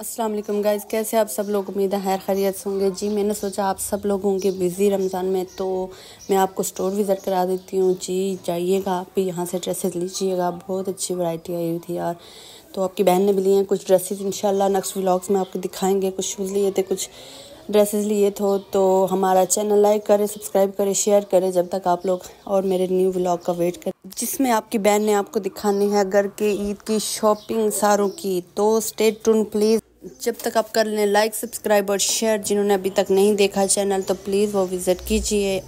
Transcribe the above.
अस्सलाम वालेकुम गाइज़ कैसे आप सब लोग उम्मीद है खैर खैरियत से होंगे जी मैंने सोचा आप सब लोग होंगे बिज़ी रमज़ान में तो मैं आपको स्टोर विज़िट करा देती हूँ जी जाइएगा आप भी यहाँ से ड्रेसेस लीजिएगा बहुत अच्छी वैरायटी आई हुई थी यार तो आपकी बहन ने भी लिए हैं कुछ ड्रेसेस इंशाल्लाह नेक्स्ट व्लॉग्स में आपको दिखाएँगे कुछ शूज़ लिए थे कुछ ड्रेसेस लिए थे तो हमारा चैनल लाइक करें सब्सक्राइब करें शेयर करें जब तक आप लोग और मेरे न्यू व्लॉग का वेट करें जिसमें आपकी बहन ने आपको दिखानी है अगर के ईद की शॉपिंग सारों की तो स्टेट टून प्लीज़ जब तक आप कर लें लाइक सब्सक्राइब और शेयर जिन्होंने अभी तक नहीं देखा चैनल तो प्लीज़ वो विज़िट कीजिए